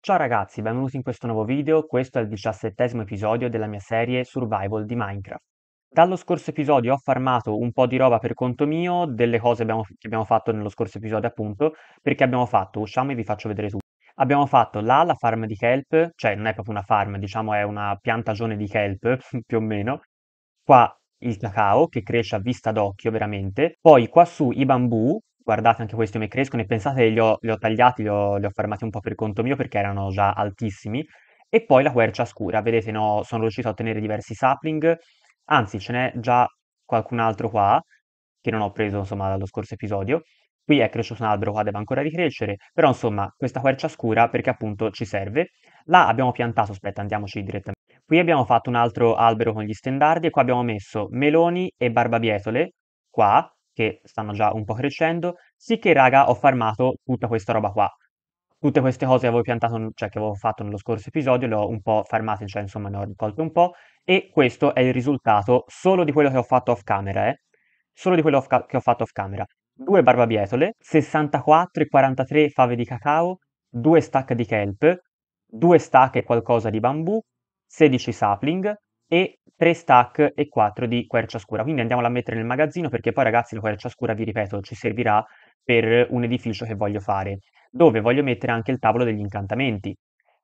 Ciao ragazzi, benvenuti in questo nuovo video, questo è il diciassettesimo episodio della mia serie Survival di Minecraft. Dallo scorso episodio ho farmato un po' di roba per conto mio, delle cose abbiamo, che abbiamo fatto nello scorso episodio appunto, perché abbiamo fatto, usciamo e vi faccio vedere tutto. Abbiamo fatto là la farm di kelp, cioè non è proprio una farm, diciamo è una piantagione di kelp, più o meno. Qua il cacao, che cresce a vista d'occhio veramente. Poi qua su i bambù, guardate anche questi come crescono e pensate li ho, li ho tagliati, li ho, li ho fermati un po' per conto mio perché erano già altissimi. E poi la quercia scura, vedete, no, sono riuscito a ottenere diversi sapling, anzi ce n'è già qualcun altro qua, che non ho preso insomma dallo scorso episodio. Qui è cresciuto un albero, qua deve ancora ricrescere, però insomma questa quercia scura perché appunto ci serve. Là abbiamo piantato, aspetta andiamoci direttamente. Qui abbiamo fatto un altro albero con gli stendardi e qua abbiamo messo meloni e barbabietole, qua, che stanno già un po' crescendo. sicché raga, ho farmato tutta questa roba qua. Tutte queste cose che avevo piantato, cioè che avevo fatto nello scorso episodio, le ho un po' farmate, cioè insomma ne ho raccolte un po', e questo è il risultato solo di quello che ho fatto off camera, eh? Solo di quello che ho fatto off camera. Due barbabietole, 64 e 43 fave di cacao, due stack di kelp, due stack e qualcosa di bambù, 16 sapling, e 3 stack e 4 di quercia scura. Quindi andiamola a mettere nel magazzino perché poi ragazzi la quercia scura, vi ripeto, ci servirà per un edificio che voglio fare, dove voglio mettere anche il tavolo degli incantamenti.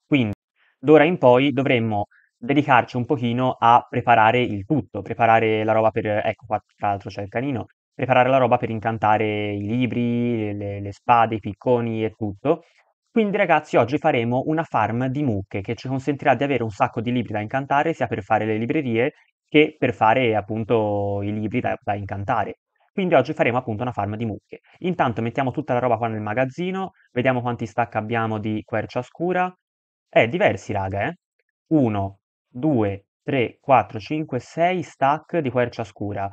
Quindi d'ora in poi dovremmo dedicarci un pochino a preparare il tutto, preparare la roba per, ecco qua tra l'altro c'è il canino, preparare la roba per incantare i libri, le, le spade, i picconi e tutto, quindi ragazzi oggi faremo una farm di mucche che ci consentirà di avere un sacco di libri da incantare sia per fare le librerie che per fare appunto i libri da, da incantare. Quindi oggi faremo appunto una farm di mucche. Intanto mettiamo tutta la roba qua nel magazzino, vediamo quanti stack abbiamo di quercia scura. Eh, diversi raga, eh. 1, 2, 3, 4, 5, 6 stack di quercia scura.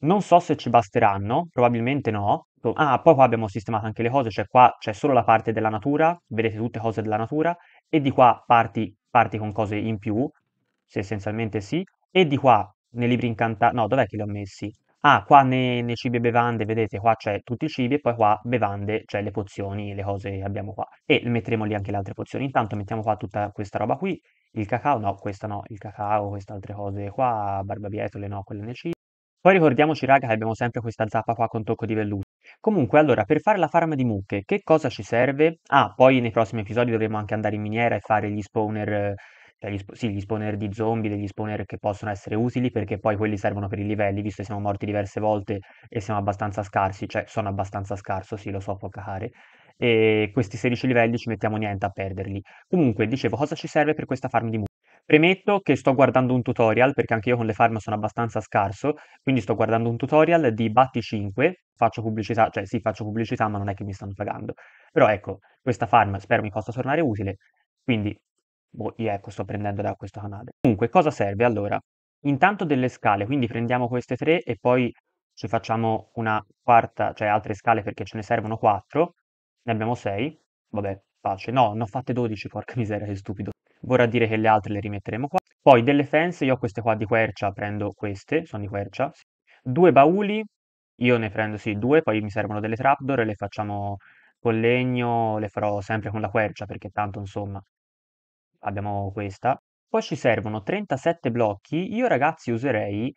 Non so se ci basteranno, probabilmente no, Ecco. Ah, poi qua abbiamo sistemato anche le cose, cioè qua c'è solo la parte della natura, vedete tutte cose della natura, e di qua parti, parti con cose in più, se essenzialmente sì, e di qua nei libri incantati, no, dov'è che li ho messi? Ah, qua nei, nei, cibi e bevande, vedete, qua c'è tutti i cibi e poi qua bevande, cioè le pozioni, le cose che abbiamo qua. E metteremo lì anche le altre pozioni. Intanto mettiamo qua tutta questa roba qui, il cacao, no, questa no, il cacao, queste altre cose qua, barbabietole, no, quelle nei cibi. Poi ricordiamoci, raga, che abbiamo sempre questa zappa qua con tocco di velluto. Comunque, allora, per fare la farm di mucche, che cosa ci serve? Ah, poi nei prossimi episodi dovremo anche andare in miniera e fare gli spawner, cioè gli sp- sì, gli spawner di zombie, degli spawner che possono essere utili perché poi quelli servono per i livelli, visto che siamo morti diverse volte e siamo abbastanza scarsi, cioè sono abbastanza scarso, sì, lo so, può cacare e questi 16 livelli ci mettiamo niente a perderli. Comunque, dicevo, cosa ci serve per questa farm di mucche? Premetto che sto guardando un tutorial, perché anche io con le farm sono abbastanza scarso, quindi sto guardando un tutorial di Batti 5, faccio pubblicità, cioè sì, faccio pubblicità, ma non è che mi stanno pagando. Però ecco, questa farm spero mi possa tornare utile, quindi boh, io ecco, sto prendendo da questo canale. Comunque, cosa serve allora? Intanto delle scale, quindi prendiamo queste tre e poi ci facciamo una quarta, cioè altre scale perché ce ne servono quattro, ne abbiamo sei, vabbè, pace. No, ne ho fatte 12, porca miseria, che stupido vorrà dire che le altre le rimetteremo qua. Poi delle fence, io ho queste qua di quercia, prendo queste, sono di quercia. Due bauli, io ne prendo sì due, poi mi servono delle trapdoor e le facciamo con legno, le farò sempre con la quercia perché tanto insomma abbiamo questa. Poi ci servono 37 blocchi, io ragazzi userei,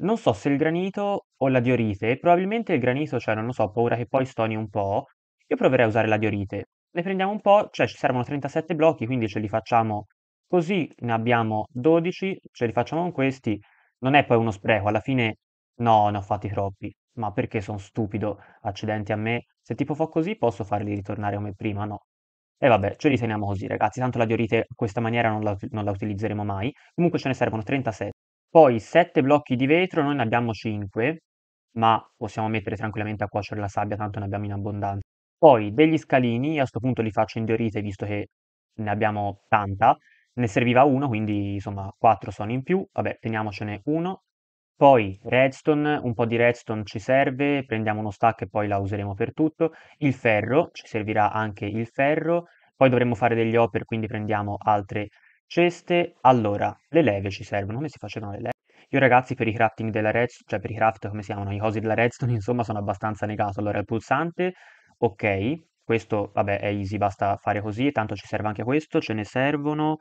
non so se il granito o la diorite, probabilmente il granito, cioè non lo so, ho paura che poi stoni un po', io proverei a usare la diorite, ne prendiamo un po', cioè ci servono 37 blocchi, quindi ce li facciamo così, ne abbiamo 12, ce li facciamo con questi, non è poi uno spreco, alla fine no, ne ho fatti troppi, ma perché sono stupido, accidenti a me, se tipo fa così posso farli ritornare come prima, no. E vabbè, ce li teniamo così ragazzi, tanto la diorite in questa maniera non la, non la utilizzeremo mai, comunque ce ne servono 37. Poi 7 blocchi di vetro, noi ne abbiamo 5, ma possiamo mettere tranquillamente a cuocere la sabbia, tanto ne abbiamo in abbondanza. Poi degli scalini, a questo punto li faccio in indorite visto che ne abbiamo tanta, ne serviva uno, quindi insomma quattro sono in più, vabbè teniamocene uno. Poi redstone, un po' di redstone ci serve, prendiamo uno stack e poi la useremo per tutto. Il ferro, ci servirà anche il ferro, poi dovremmo fare degli hopper quindi prendiamo altre ceste. Allora, le leve ci servono, come si facevano le leve? Io ragazzi per i crafting della redstone, cioè per i craft come si chiamano, i cosi della redstone insomma sono abbastanza negato. Allora il pulsante ok, questo vabbè è easy, basta fare così, tanto ci serve anche questo, ce ne servono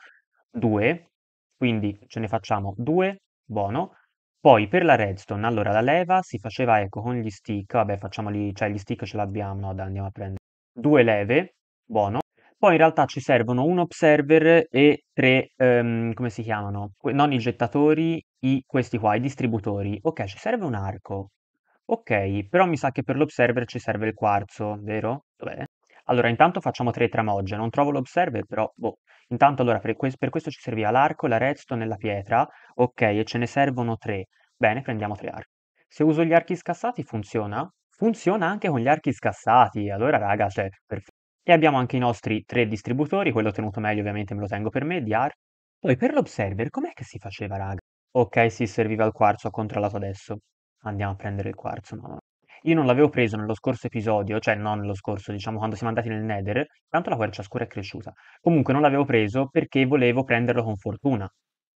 due, quindi ce ne facciamo due, buono. Poi per la redstone, allora la leva si faceva ecco con gli stick, vabbè facciamoli, cioè gli stick ce l'abbiamo, no andiamo a prendere due leve, buono. Poi in realtà ci servono un observer e tre, um, come si chiamano? Non i gettatori, i, questi qua, i distributori. Ok, ci serve un arco. Ok, però mi sa che per l'observer ci serve il quarzo, vero? Dov'è? Allora, intanto facciamo tre tramogge. Non trovo l'observer, però, boh. Intanto, allora, per, que- per questo ci serviva l'arco, la redstone e la pietra. Ok, e ce ne servono tre. Bene, prendiamo tre archi. Se uso gli archi scassati funziona? Funziona anche con gli archi scassati. Allora, raga, cioè, perfetto. E abbiamo anche i nostri tre distributori. Quello tenuto meglio, ovviamente, me lo tengo per me, di archi. Poi, per l'observer, com'è che si faceva, raga? Ok, si sì, serviva il quarzo, ho controllato adesso andiamo a prendere il quarzo. No. Io non l'avevo preso nello scorso episodio, cioè non nello scorso, diciamo quando siamo andati nel Nether, tanto la quercia scura è cresciuta. Comunque non l'avevo preso perché volevo prenderlo con fortuna.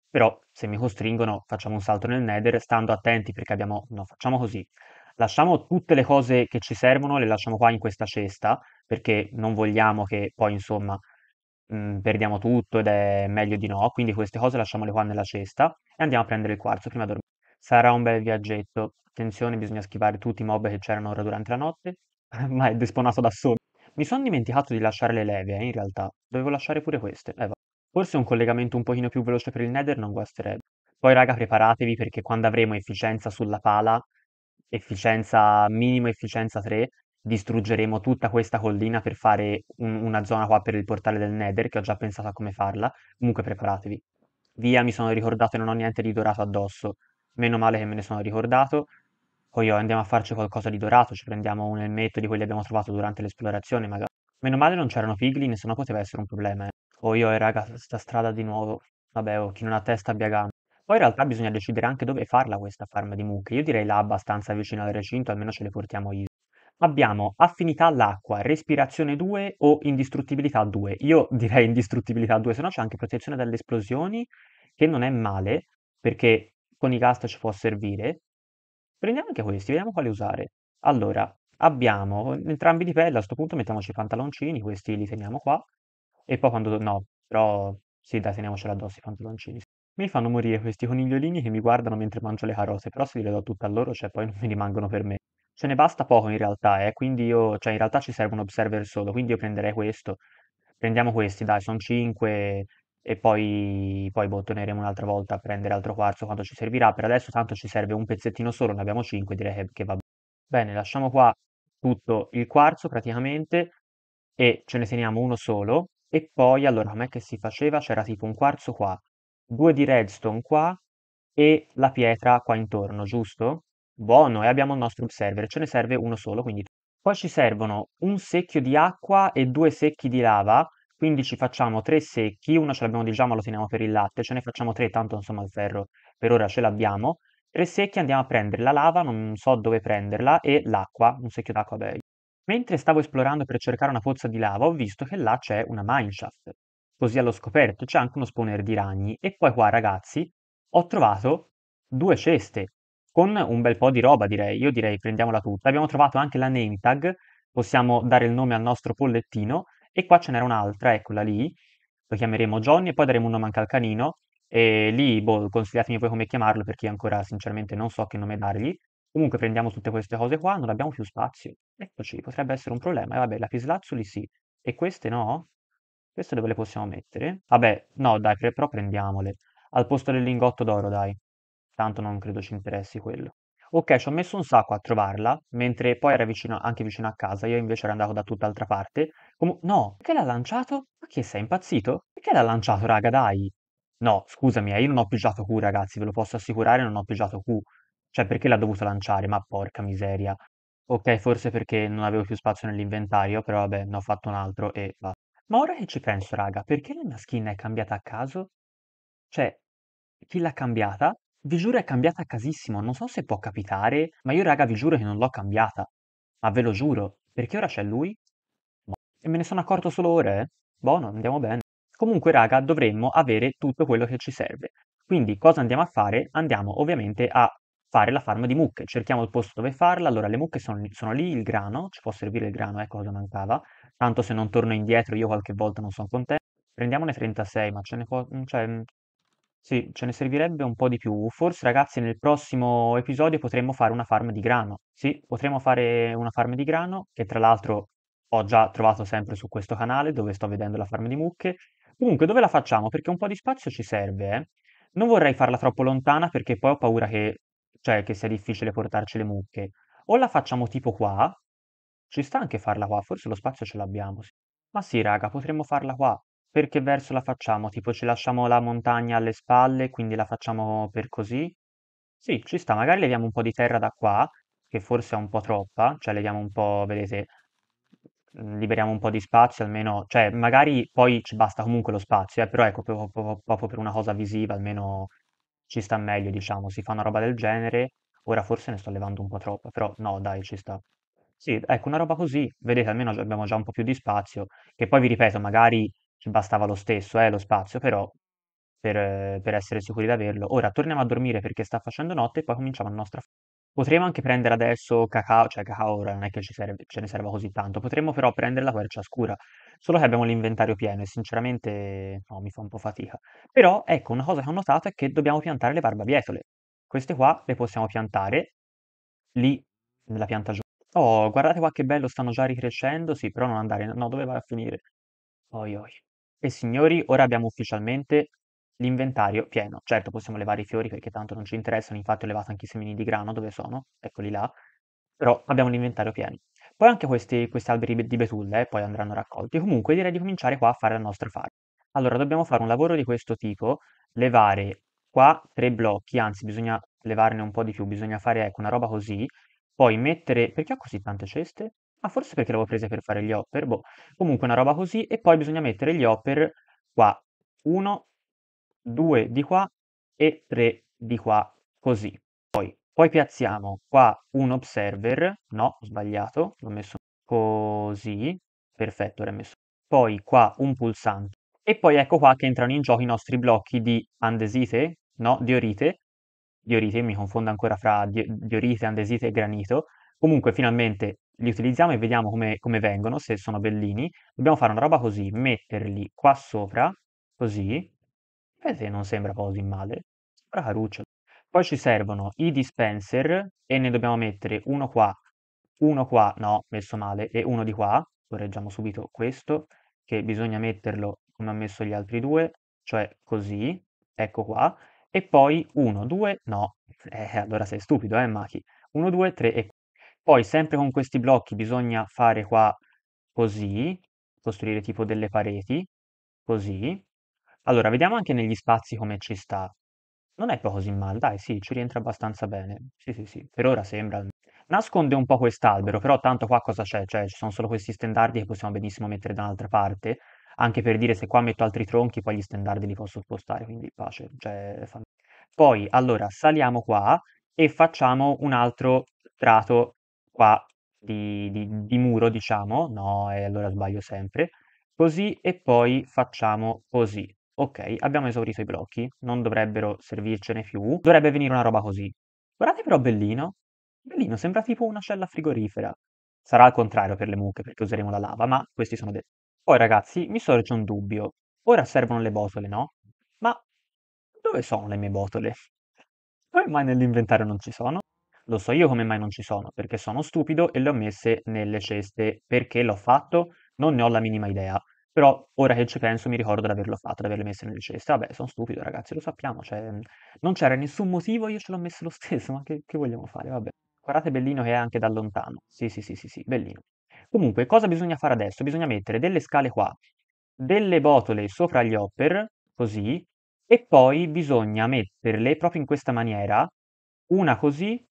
Però se mi costringono facciamo un salto nel Nether, stando attenti perché abbiamo... No, facciamo così. Lasciamo tutte le cose che ci servono, le lasciamo qua in questa cesta, perché non vogliamo che poi insomma mh, mm, perdiamo tutto ed è meglio di no, quindi queste cose lasciamole qua nella cesta e andiamo a prendere il quarzo prima di Sarà un bel viaggetto. Attenzione, bisogna schivare tutti i mob che c'erano ora durante la notte, ma è despawnato da solo. Mi sono dimenticato di lasciare le leve, eh, in realtà. Dovevo lasciare pure queste. Eh, Forse un collegamento un pochino più veloce per il Nether non guasterebbe. Poi raga, preparatevi perché quando avremo efficienza sulla pala, efficienza minimo efficienza 3, distruggeremo tutta questa collina per fare un- una zona qua per il portale del Nether, che ho già pensato a come farla. Comunque preparatevi. Via, mi sono ricordato e non ho niente di dorato addosso. Meno male che me ne sono ricordato. Poi oh, andiamo a farci qualcosa di dorato, ci prendiamo un elmetto di quelli che abbiamo trovato durante l'esplorazione, magari. Meno male non c'erano pigli, se poteva essere un problema. Eh. Oh io, eh, raga, sta strada di nuovo. Vabbè, oh, chi non ha testa abbia gambe. Poi in realtà bisogna decidere anche dove farla questa farm di mucche. Io direi là abbastanza vicino al recinto, almeno ce le portiamo io. Abbiamo affinità all'acqua, respirazione 2 o indistruttibilità 2. Io direi indistruttibilità 2, se no c'è anche protezione dalle esplosioni, che non è male, perché con i cast ci può servire. Prendiamo anche questi, vediamo quale usare. Allora, abbiamo entrambi di pelle, a questo punto mettiamoci i pantaloncini, questi li teniamo qua, e poi quando... no, però sì, dai, teniamocela addosso i pantaloncini. Mi fanno morire questi conigliolini che mi guardano mentre mangio le carote, però se le do tutte a loro, cioè poi non mi rimangono per me. Ce ne basta poco in realtà, eh, quindi io, cioè in realtà ci serve un observer solo, quindi io prenderei questo. Prendiamo questi, dai, sono 5, e poi, poi boh, torneremo un'altra volta a prendere altro quarzo quando ci servirà. Per adesso tanto ci serve un pezzettino solo, ne abbiamo 5, direi che va bene. Lasciamo qua tutto il quarzo praticamente e ce ne teniamo uno solo. E poi, allora, com'è che si faceva? C'era tipo un quarzo qua, due di redstone qua e la pietra qua intorno, giusto? Buono, e abbiamo il nostro observer, ce ne serve uno solo, quindi... Poi ci servono un secchio di acqua e due secchi di lava, quindi ci facciamo tre secchi, uno ce l'abbiamo di ma lo teniamo per il latte, ce ne facciamo tre, tanto insomma il ferro per ora ce l'abbiamo. Tre secchi andiamo a prendere la lava, non so dove prenderla, e l'acqua, un secchio d'acqua beh. Mentre stavo esplorando per cercare una pozza di lava ho visto che là c'è una mineshaft. Così allo scoperto c'è anche uno spawner di ragni. E poi qua ragazzi ho trovato due ceste con un bel po' di roba direi. Io direi prendiamola tutta. Abbiamo trovato anche la name tag, possiamo dare il nome al nostro pollettino e qua ce n'era un'altra, eccola lì, lo chiameremo Johnny e poi daremo un nome anche al canino. E lì, boh, consigliatemi voi come chiamarlo perché io ancora sinceramente non so che nome dargli. Comunque prendiamo tutte queste cose qua, non abbiamo più spazio. Eccoci, potrebbe essere un problema. E vabbè, la lapislazzuli sì. E queste no? Queste dove le possiamo mettere? Vabbè, no, dai, però prendiamole. Al posto del lingotto d'oro, dai. Tanto non credo ci interessi quello. Ok, ci ho messo un sacco a trovarla, mentre poi era vicino, anche vicino a casa, io invece ero andato da tutt'altra parte, Com- no, perché l'ha lanciato? Ma che sei impazzito? Perché l'ha lanciato, raga, dai? No, scusami, eh, io non ho pigiato Q, ragazzi, ve lo posso assicurare, non ho pigiato Q. Cioè, perché l'ha dovuto lanciare? Ma porca miseria. Ok, forse perché non avevo più spazio nell'inventario, però vabbè, ne ho fatto un altro e va. Ma ora che ci penso, raga, perché la mia skin è cambiata a caso? Cioè, chi l'ha cambiata? Vi giuro è cambiata a casissimo, non so se può capitare, ma io, raga, vi giuro che non l'ho cambiata. Ma ve lo giuro, perché ora c'è lui e me ne sono accorto solo ora, eh? Buono, andiamo bene. Comunque, raga, dovremmo avere tutto quello che ci serve. Quindi, cosa andiamo a fare? Andiamo ovviamente a fare la farma di mucche. Cerchiamo il posto dove farla. Allora, le mucche sono, sono lì, il grano, ci può servire il grano, ecco cosa mancava. Tanto se non torno indietro, io qualche volta non sono contento. Prendiamone 36, ma ce ne può... Mm, cioè, mm, sì, ce ne servirebbe un po' di più. Forse, ragazzi, nel prossimo episodio potremmo fare una farm di grano. Sì, potremmo fare una farm di grano, che tra l'altro ho già trovato sempre su questo canale dove sto vedendo la farma di mucche. Comunque, dove la facciamo? Perché un po' di spazio ci serve, eh. Non vorrei farla troppo lontana perché poi ho paura che, cioè, che sia difficile portarci le mucche. O la facciamo tipo qua, ci sta anche farla qua, forse lo spazio ce l'abbiamo. sì. Ma sì, raga, potremmo farla qua. Perché verso la facciamo? Tipo ci lasciamo la montagna alle spalle, quindi la facciamo per così? Sì, ci sta, magari leviamo un po' di terra da qua, che forse è un po' troppa, cioè leviamo un po', vedete, liberiamo un po' di spazio, almeno, cioè magari poi ci basta comunque lo spazio, eh, però ecco, proprio, proprio- proprio per una cosa visiva almeno ci sta meglio, diciamo, si fa una roba del genere, ora forse ne sto levando un po' troppo, però no, dai, ci sta. Sì, ecco, una roba così, vedete, almeno abbiamo già un po' più di spazio, che poi vi ripeto, magari ci bastava lo stesso, eh, lo spazio, però per, per essere sicuri di averlo. Ora torniamo a dormire perché sta facendo notte e poi cominciamo la nostra... Potremmo anche prendere adesso cacao, cioè cacao ora non è che ci serve ce ne serva così tanto, potremmo però prendere la quercia scura, solo che abbiamo l'inventario pieno e sinceramente no, mi fa un po' fatica. Però ecco, una cosa che ho notato è che dobbiamo piantare le barbabietole. Queste qua le possiamo piantare lì nella pianta giù. Oh, guardate qua che bello, stanno già ricrescendo, sì, però non andare, no, dove vai a finire? Oi, oi. E signori, ora abbiamo ufficialmente L'inventario pieno, certo possiamo levare i fiori perché tanto non ci interessano, infatti ho levato anche i semini di grano, dove sono? Eccoli là, però abbiamo l'inventario pieno. Poi anche questi, questi alberi di betulle eh, poi andranno raccolti. Comunque direi di cominciare qua a fare la nostra farm. Allora, dobbiamo fare un lavoro di questo tipo, levare qua tre blocchi, anzi bisogna levarne un po' di più, bisogna fare ecco, una roba così, poi mettere... Perché ho così tante ceste? Ah, forse perché le avevo prese per fare gli hopper, boh. Comunque una roba così, e poi bisogna mettere gli hopper qua, uno 2 di qua e 3 di qua, così. Poi, poi piazziamo qua un observer, no, ho sbagliato, l'ho messo così, perfetto, l'ho messo. Poi qua un pulsante. E poi ecco qua che entrano in gioco i nostri blocchi di andesite, no, diorite, diorite, mi confondo ancora fra diorite, andesite e granito. Comunque finalmente li utilizziamo e vediamo come, come, vengono, se sono bellini. Dobbiamo fare una roba così, metterli qua sopra, così, Infatti eh non sembra così male, sembra caruccio. Poi ci servono i dispenser e ne dobbiamo mettere uno qua, uno qua, no, messo male, e uno di qua. Correggiamo subito questo, che bisogna metterlo come ho messo gli altri due, cioè così, ecco qua. E poi uno, due, no, eh, allora sei stupido, eh, Maki. Uno, due, tre e poi sempre con questi blocchi bisogna fare qua così, costruire tipo delle pareti, così, allora, vediamo anche negli spazi come ci sta. Non è poi così male, dai, sì, ci rientra abbastanza bene. Sì, sì, sì, per ora sembra. Nasconde un po' quest'albero, però tanto qua cosa c'è? Cioè, ci sono solo questi stendardi che possiamo benissimo mettere da un'altra parte, anche per dire se qua metto altri tronchi, poi gli stendardi li posso spostare, quindi pace. Cioè, fan- poi, allora, saliamo qua e facciamo un altro strato qua di, di- di muro, diciamo. No, e allora sbaglio sempre. Così e poi facciamo così. Ok, abbiamo esaurito i blocchi, non dovrebbero servircene più. Dovrebbe venire una roba così. Guardate però Bellino. Bellino sembra tipo una cella frigorifera. Sarà al contrario per le mucche perché useremo la lava, ma questi sono detti. Poi ragazzi, mi sorge un dubbio. Ora servono le botole, no? Ma dove sono le mie botole? Come mai nell'inventario non ci sono? Lo so io come mai non ci sono, perché sono stupido e le ho messe nelle ceste. Perché l'ho fatto? Non ne ho la minima idea. Però ora che ci penso mi ricordo di averlo fatto, di averle messe nelle ceste. Vabbè, sono stupido ragazzi, lo sappiamo, cioè non c'era nessun motivo, io ce l'ho messo lo stesso, ma che, che vogliamo fare? Vabbè. Guardate Bellino che è anche da lontano. Sì, sì, sì, sì, sì, Bellino. Comunque, cosa bisogna fare adesso? Bisogna mettere delle scale qua, delle botole sopra gli hopper, così, e poi bisogna metterle proprio in questa maniera, una così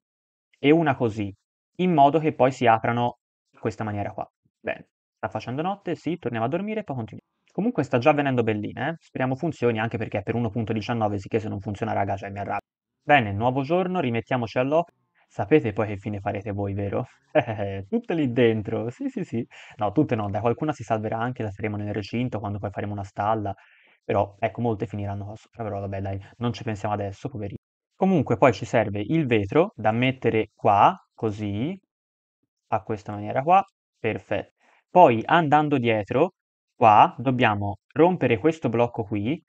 e una così, in modo che poi si aprano in questa maniera qua. Bene. Sta facendo notte, sì, torniamo a dormire e poi continuiamo. Comunque sta già venendo bellina, eh? Speriamo funzioni anche perché per 1.19 sì che se non funziona raga cioè mi arrabbio. Bene, nuovo giorno, rimettiamoci all'occhio. Sapete poi che fine farete voi, vero? Eh, tutte lì dentro, sì sì sì. No, tutte no, da qualcuna si salverà anche, la faremo nel recinto quando poi faremo una stalla. Però, ecco, molte finiranno qua sopra, però vabbè dai, non ci pensiamo adesso, poverino. Comunque poi ci serve il vetro da mettere qua, così, a questa maniera qua, perfetto. Poi andando dietro, qua dobbiamo rompere questo blocco qui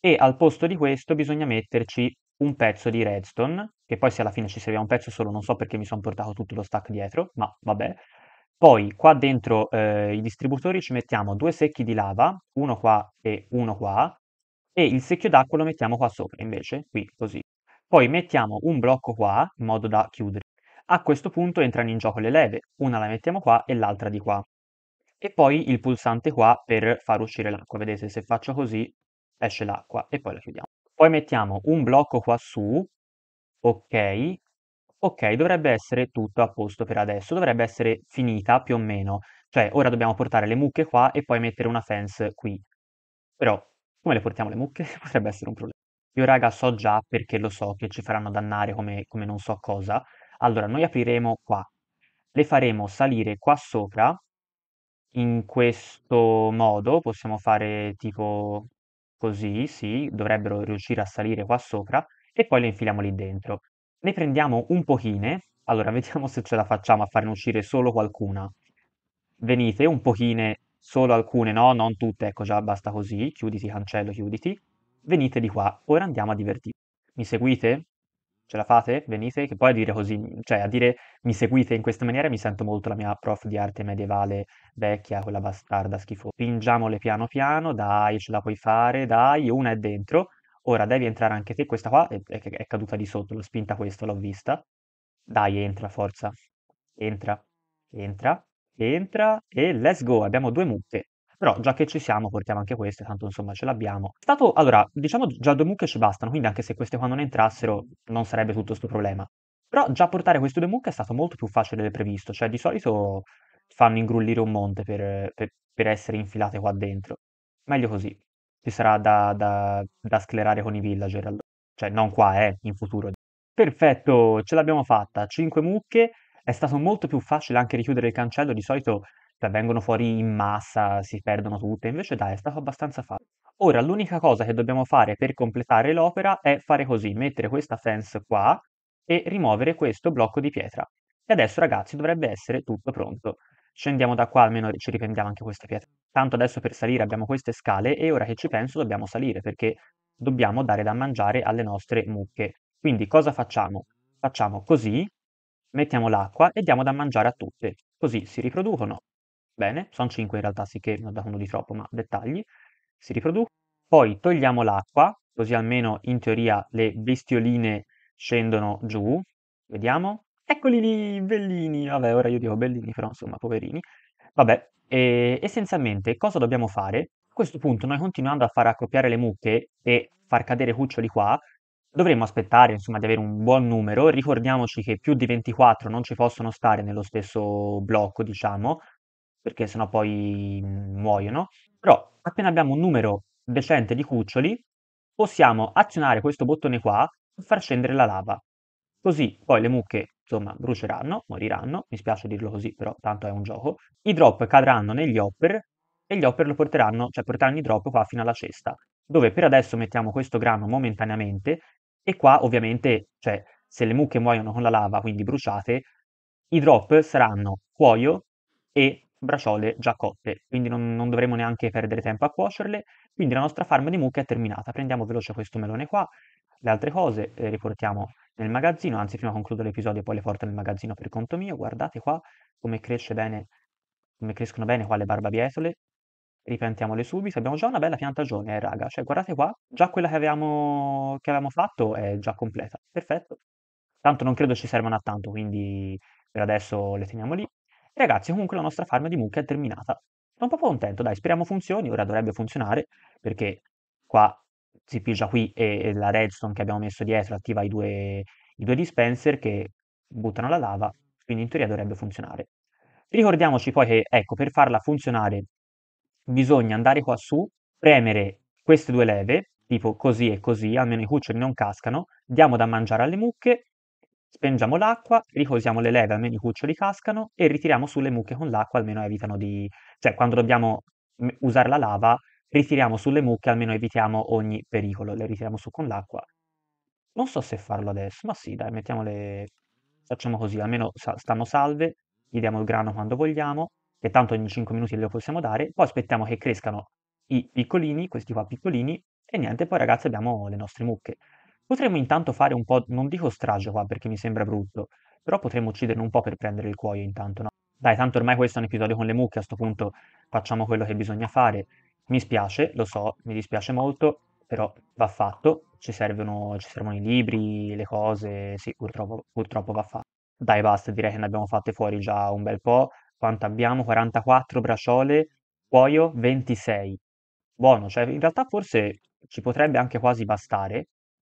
e al posto di questo bisogna metterci un pezzo di redstone, che poi se alla fine ci serviva un pezzo solo non so perché mi sono portato tutto lo stack dietro, ma vabbè. Poi qua dentro eh, i distributori ci mettiamo due secchi di lava, uno qua e uno qua, e il secchio d'acqua lo mettiamo qua sopra invece, qui così. Poi mettiamo un blocco qua in modo da chiudere. A questo punto entrano in gioco le leve, una la mettiamo qua e l'altra di qua e poi il pulsante qua per far uscire l'acqua. Vedete, se faccio così esce l'acqua e poi la chiudiamo. Poi mettiamo un blocco qua su, ok, ok, dovrebbe essere tutto a posto per adesso, dovrebbe essere finita più o meno, cioè ora dobbiamo portare le mucche qua e poi mettere una fence qui. Però, come le portiamo le mucche? Potrebbe essere un problema. Io raga so già perché lo so che ci faranno dannare come, come non so cosa. Allora, noi apriremo qua, le faremo salire qua sopra in questo modo possiamo fare tipo così, sì, dovrebbero riuscire a salire qua sopra e poi le infiliamo lì dentro. Ne prendiamo un pochine, allora vediamo se ce la facciamo a farne uscire solo qualcuna. Venite, un pochine, solo alcune, no, non tutte, ecco già basta così, chiuditi, cancello, chiuditi. Venite di qua, ora andiamo a divertirci. Mi seguite? ce la fate? Venite? Che poi a dire così, cioè a dire mi seguite in questa maniera mi sento molto la mia prof di arte medievale vecchia, quella bastarda schifosa. Spingiamole piano piano, dai, ce la puoi fare, dai, una è dentro. Ora devi entrare anche te, questa qua è, è, è caduta di sotto, l'ho spinta questa, l'ho vista. Dai, entra, forza. Entra, entra, entra e let's go, abbiamo due mutte. Però già che ci siamo portiamo anche queste, tanto insomma ce l'abbiamo. È stato, allora, diciamo già due mucche ci bastano, quindi anche se queste qua non entrassero non sarebbe tutto questo problema. Però già portare queste due mucche è stato molto più facile del previsto, cioè di solito fanno ingrullire un monte per, per, per essere infilate qua dentro. Meglio così, ci sarà da, da, da sclerare con i villager, allora. cioè non qua, eh, in futuro. Perfetto, ce l'abbiamo fatta, 5 mucche, è stato molto più facile anche richiudere il cancello, di solito cioè, vengono fuori in massa, si perdono tutte, invece dai, è stato abbastanza facile. Ora, l'unica cosa che dobbiamo fare per completare l'opera è fare così, mettere questa fence qua e rimuovere questo blocco di pietra. E adesso, ragazzi, dovrebbe essere tutto pronto. Scendiamo da qua, almeno ci riprendiamo anche questa pietra. Tanto adesso per salire abbiamo queste scale e ora che ci penso dobbiamo salire perché dobbiamo dare da mangiare alle nostre mucche. Quindi cosa facciamo? Facciamo così, mettiamo l'acqua e diamo da mangiare a tutte, così si riproducono. Bene, sono 5 in realtà, sì che ne ho dato uno di troppo, ma dettagli. Si riproduce. Poi togliamo l'acqua, così almeno in teoria le bestioline scendono giù. Vediamo. Eccoli lì, bellini. Vabbè, ora io dico bellini, però insomma, poverini. Vabbè, e essenzialmente cosa dobbiamo fare? A questo punto noi continuando a far accoppiare le mucche e far cadere cuccioli qua, dovremmo aspettare insomma di avere un buon numero, ricordiamoci che più di 24 non ci possono stare nello stesso blocco diciamo, perché sennò poi muoiono. Però appena abbiamo un numero decente di cuccioli, possiamo azionare questo bottone qua per far scendere la lava. Così poi le mucche, insomma, bruceranno, moriranno, mi spiace dirlo così, però tanto è un gioco. I drop cadranno negli hopper e gli hopper lo porteranno, cioè porteranno i drop qua fino alla cesta, dove per adesso mettiamo questo grano momentaneamente e qua ovviamente, cioè, se le mucche muoiono con la lava, quindi bruciate, i drop saranno cuoio e braciole già cotte, quindi non, non dovremo neanche perdere tempo a cuocerle. Quindi la nostra farma di mucche è terminata. Prendiamo veloce questo melone qua, le altre cose le eh, riportiamo nel magazzino, anzi prima concludo l'episodio e poi le porto nel magazzino per conto mio. Guardate qua come, cresce bene, come crescono bene qua le barbabietole. Ripiantiamole subito, abbiamo già una bella piantagione, eh, raga. Cioè, guardate qua, già quella che avevamo, che avevamo fatto è già completa. Perfetto. Tanto non credo ci servano a tanto, quindi per adesso le teniamo lì. Ragazzi, comunque la nostra farm di mucche è terminata. Sono un po' contento, dai, speriamo funzioni, ora dovrebbe funzionare, perché qua si pigia qui e, e la redstone che abbiamo messo dietro attiva i due, i due dispenser che buttano la lava, quindi in teoria dovrebbe funzionare. Ricordiamoci poi che, ecco, per farla funzionare bisogna andare qua su, premere queste due leve, tipo così e così, almeno i cuccioli non cascano, diamo da mangiare alle mucche, Spengiamo l'acqua, riposiamo le leve almeno i cuccioli cascano e ritiriamo sulle mucche con l'acqua, almeno evitano di... cioè quando dobbiamo usare la lava, ritiriamo sulle mucche, almeno evitiamo ogni pericolo, le ritiriamo su con l'acqua. Non so se farlo adesso, ma sì, dai, mettiamole... facciamo così, almeno stanno salve, gli diamo il grano quando vogliamo, che tanto ogni 5 minuti glielo possiamo dare, poi aspettiamo che crescano i piccolini, questi qua piccolini, e niente, poi ragazzi abbiamo le nostre mucche. Potremmo intanto fare un po', non dico strage qua perché mi sembra brutto, però potremmo ucciderne un po' per prendere il cuoio intanto, no? Dai, tanto ormai questo è un episodio con le mucche, a sto punto facciamo quello che bisogna fare. Mi spiace, lo so, mi dispiace molto, però va fatto, ci servono, ci servono i libri, le cose, sì, purtroppo, purtroppo va fatto. Dai, basta, direi che ne abbiamo fatte fuori già un bel po'. Quanto abbiamo? 44 braciole, cuoio 26. Buono, cioè in realtà forse ci potrebbe anche quasi bastare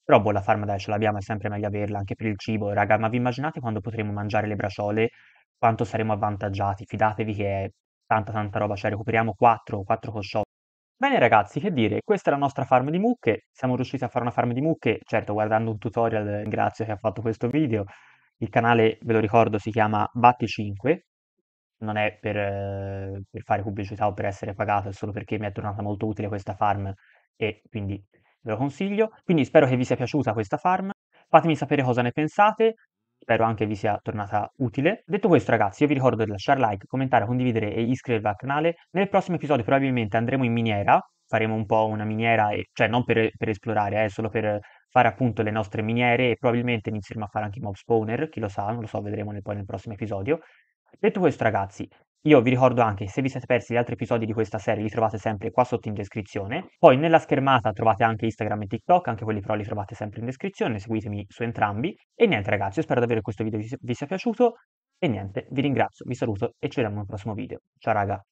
però boh, la farma dai ce l'abbiamo, è sempre meglio averla anche per il cibo, raga, ma vi immaginate quando potremo mangiare le braciole, quanto saremo avvantaggiati? Fidatevi che è tanta tanta roba, cioè recuperiamo 4, 4 cosciotti. Bene ragazzi, che dire, questa è la nostra farm di mucche, siamo riusciti a fare una farm di mucche, certo guardando un tutorial, grazie che ha fatto questo video, il canale, ve lo ricordo, si chiama Batti5, non è per, eh, per fare pubblicità o per essere pagato, è solo perché mi è tornata molto utile questa farm e quindi ve lo consiglio. Quindi spero che vi sia piaciuta questa farm, fatemi sapere cosa ne pensate, spero anche vi sia tornata utile. Detto questo ragazzi, io vi ricordo di lasciare like, commentare, condividere e iscrivervi al canale. Nel prossimo episodio probabilmente andremo in miniera, faremo un po' una miniera, cioè non per, per esplorare, eh, solo per fare appunto le nostre miniere e probabilmente inizieremo a fare anche i mob spawner, chi lo sa, non lo so, vedremo poi nel prossimo episodio. Detto questo ragazzi, io vi ricordo anche che se vi siete persi gli altri episodi di questa serie li trovate sempre qua sotto in descrizione. Poi nella schermata trovate anche Instagram e TikTok, anche quelli però li trovate sempre in descrizione, seguitemi su entrambi. E niente ragazzi, spero davvero che questo video vi sia piaciuto. E niente, vi ringrazio, vi saluto e ci vediamo nel prossimo video. Ciao raga!